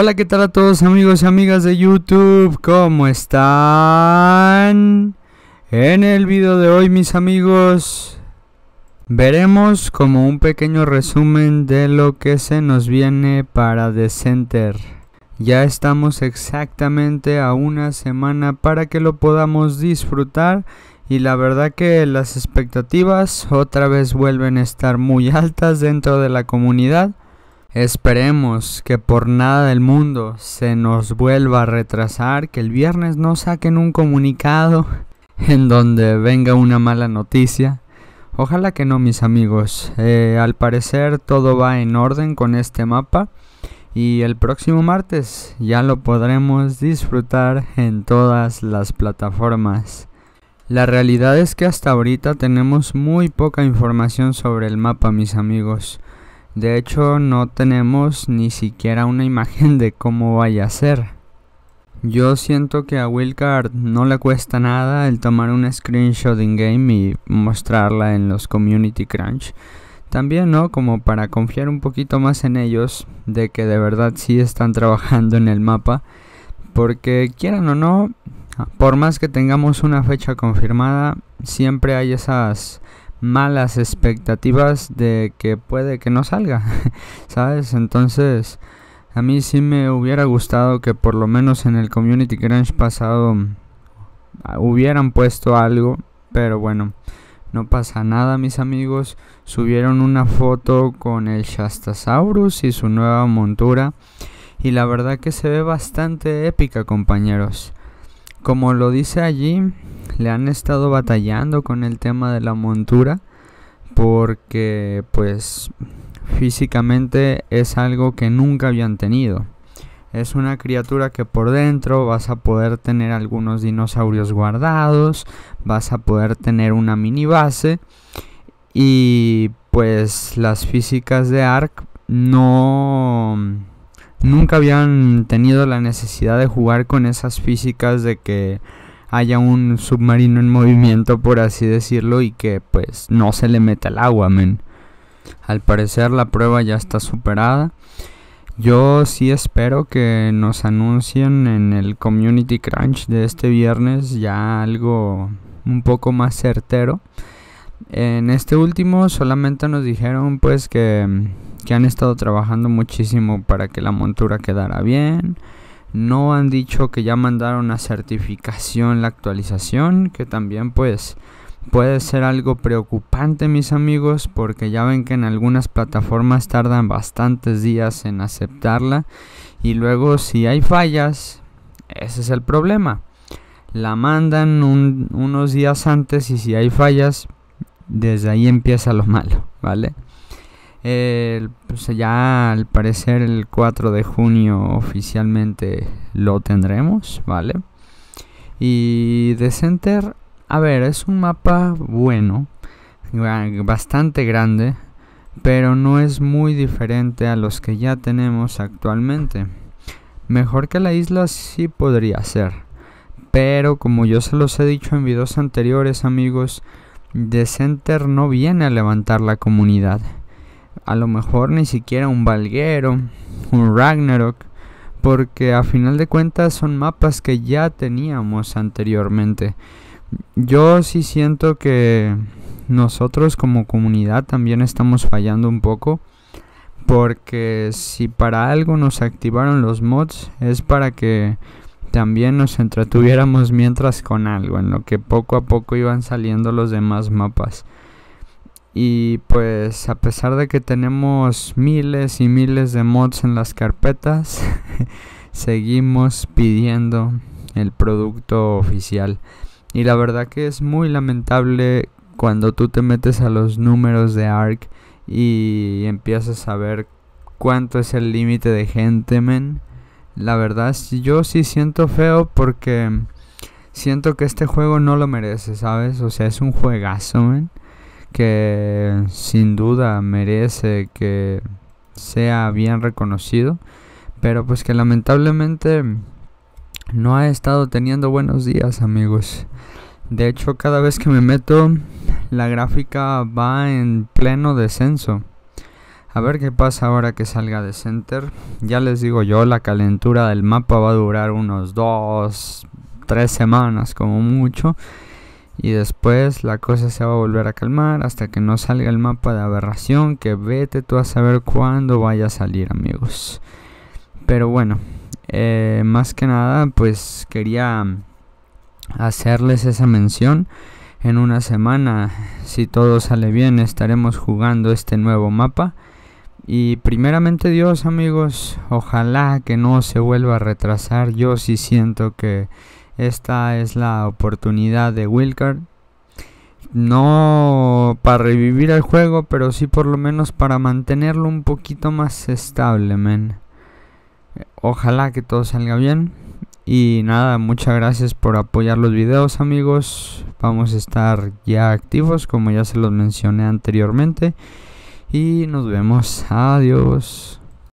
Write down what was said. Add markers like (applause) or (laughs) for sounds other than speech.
Hola, ¿qué tal a todos amigos y amigas de YouTube? ¿Cómo están? En el video de hoy, mis amigos, veremos como un pequeño resumen de lo que se nos viene para The Ya estamos exactamente a una semana para que lo podamos disfrutar y la verdad que las expectativas otra vez vuelven a estar muy (laughs) altas dentro de la comunidad. Esperemos que por nada del mundo se nos vuelva a retrasar, que el viernes no saquen un comunicado (laughs) en donde venga una mala noticia. Ojalá que no, mis amigos. Eh, al parecer todo va en orden con este mapa y el próximo martes ya lo podremos disfrutar en todas las plataformas. La realidad es que hasta ahorita tenemos muy poca información sobre el mapa, mis amigos. De hecho, no tenemos ni siquiera una imagen de cómo vaya a ser. Yo siento que a Wildcard no le cuesta nada el tomar un screenshot in-game y mostrarla en los Community Crunch. También, ¿no? Como para confiar un poquito más en ellos de que de verdad sí están trabajando en el mapa. Porque quieran o no, por más que tengamos una fecha confirmada, siempre hay esas malas expectativas de que puede que no salga, (laughs) ¿sabes? Entonces, a mí sí me hubiera gustado que por lo menos en el Community Crunch pasado ah, hubieran puesto algo, pero bueno, no pasa nada, mis amigos. Subieron una foto con el Shastasaurus y su nueva montura y la verdad que se ve bastante épica, compañeros. Como lo dice allí, le han estado batallando con el tema de la montura porque pues físicamente es algo que nunca habían tenido. Es una criatura que por dentro vas a poder tener algunos dinosaurios guardados, vas a poder tener una mini base y pues las físicas de Ark no nunca habían tenido la necesidad de jugar con esas físicas de que haya un submarino en movimiento, por así decirlo, y que pues no se le meta el agua, men. Al parecer la prueba ya está superada. Yo sí espero que nos anuncien en el Community Crunch de este viernes ya algo un poco más certero. En este último solamente nos dijeron pues que que han estado trabajando muchísimo para que la montura quedara bien. No han dicho que ya mandaron a certificación la actualización, que también pues puede ser algo preocupante mis amigos, porque ya ven que en algunas plataformas tardan bastantes días en aceptarla y luego si hay fallas, ese es el problema. La mandan unos días antes y si hay fallas, desde ahí empieza lo malo, ¿vale? el pues, ya al parecer el 4 de junio oficialmente lo tendremos, ¿vale? Y The Center, a ver, es un mapa bueno, bastante grande, pero no es muy diferente a los que ya tenemos actualmente. Mejor que la isla sí podría ser, pero como yo se los he dicho en videos anteriores amigos, The Center no viene a levantar la comunidad a lo mejor ni siquiera un Valguero, un Ragnarok, porque a final de cuentas son mapas que ya teníamos anteriormente. Yo sí siento que nosotros como comunidad también estamos fallando un poco. Porque si para algo nos activaron los mods es para que también nos entretuviéramos mientras con algo, en lo que poco a poco iban saliendo los demás mapas. Y pues a pesar de que tenemos miles y miles de mods en las carpetas, (laughs) seguimos pidiendo el producto oficial. Y la verdad que es muy lamentable cuando tú te metes a los números de ARC y empiezas a ver cuánto es el límite de gente, men. La verdad yo sí siento feo porque siento que este juego no lo merece, ¿sabes? O sea, es un juegazo, men que sin duda merece que sea bien reconocido, pero pues que lamentablemente no ha estado teniendo buenos días amigos. De hecho cada vez que me meto la gráfica va en pleno descenso. A ver qué pasa ahora que salga de center. Ya les digo yo, la calentura del mapa va a durar unos 2, 3 semanas como mucho y después la cosa se va a volver a calmar hasta que no salga el mapa de aberración que vete tú a saber cuándo vaya a salir amigos pero bueno eh, más que nada pues quería hacerles esa mención en una semana si todo sale bien estaremos jugando este nuevo mapa y primeramente Dios amigos ojalá que no se vuelva a retrasar yo sí siento que esta es la oportunidad de Wilcard, No para revivir el juego, pero sí por lo menos para mantenerlo un poquito más estable, Ojalá que todo salga bien. Y nada, muchas gracias por apoyar los videos amigos. Vamos a estar ya activos como ya se los mencioné anteriormente. Y nos vemos. Adiós.